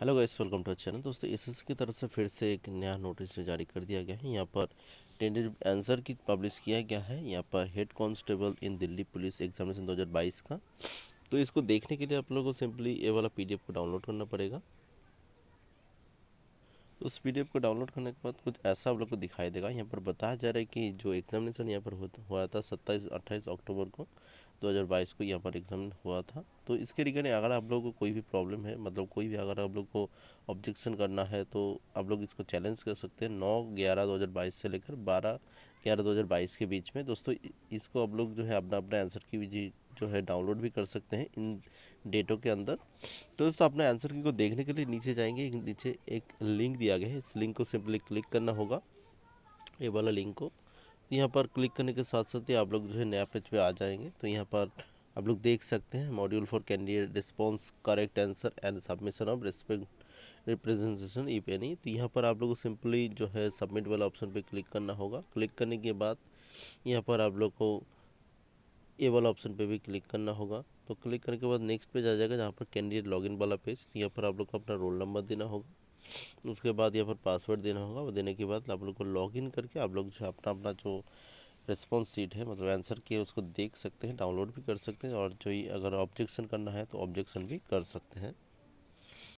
hello guys welcome to channel दोस्तों S की तरफ से फिर से एक नया नोटिस जारी कर दिया गया है यहाँ पर टेंडर आंसर की पब्लिश किया गया है यहाँ पर head constable in Delhi police examination 2022 का तो इसको देखने के लिए आप लोगों को सिंपली ये वाला पीडीएफ को डाउनलोड करना पड़ेगा तो उस पी को डाउनलोड करने के बाद कुछ ऐसा आप लोग को दिखाई देगा यहाँ पर बताया जा रहा है कि जो एग्जामिनेशन यहाँ पर हुआ था सत्ताईस अट्ठाईस अक्टूबर को 2022 को यहाँ पर एग्जाम हुआ था तो इसके रिगार्डिंग अगर आप लोगों को कोई भी प्रॉब्लम है मतलब कोई भी अगर आप लोग को ऑब्जेक्शन करना है तो आप लोग इसको चैलेंज कर सकते हैं नौ ग्यारह दो से लेकर बारह ग्यारह दो के बीच में दोस्तों इसको आप लोग जो है अपना अपना आंसर की भी जो है डाउनलोड भी कर सकते हैं इन डेटों के अंदर तो दोस्तों अपने आंसर की को देखने के लिए नीचे जाएंगे नीचे एक लिंक दिया गया है इस लिंक को सिंपली क्लिक करना होगा ये वाला लिंक को यहाँ पर क्लिक करने के साथ साथ ही आप लोग जो है नया पेज पे आ जाएंगे तो यहाँ पर आप लोग देख सकते हैं module for candidate response correct answer and submission of respect representation ई नहीं तो यहाँ पर आप लोग को सिंपली जो है सबमिट वाला ऑप्शन पे क्लिक करना होगा क्लिक करने के बाद यहाँ पर आप लोग को ये वाला ऑप्शन पे भी क्लिक करना होगा तो क्लिक करने के बाद नेक्स्ट पेज आ जाएगा जहाँ पर कैंडिडेट लॉगिन वाला पेज तो यहाँ पर आप लोग को अपना रोल नंबर देना होगा उसके बाद यहाँ पर पासवर्ड देना होगा वो देने के बाद आप लोग को लॉगिन करके आप लोग जो अपना अपना जो रिस्पॉन्स सीट है मतलब आंसर किए उसको देख सकते हैं डाउनलोड भी कर सकते हैं और जो ये अगर ऑब्जेक्शन करना है तो ऑब्जेक्शन भी कर सकते हैं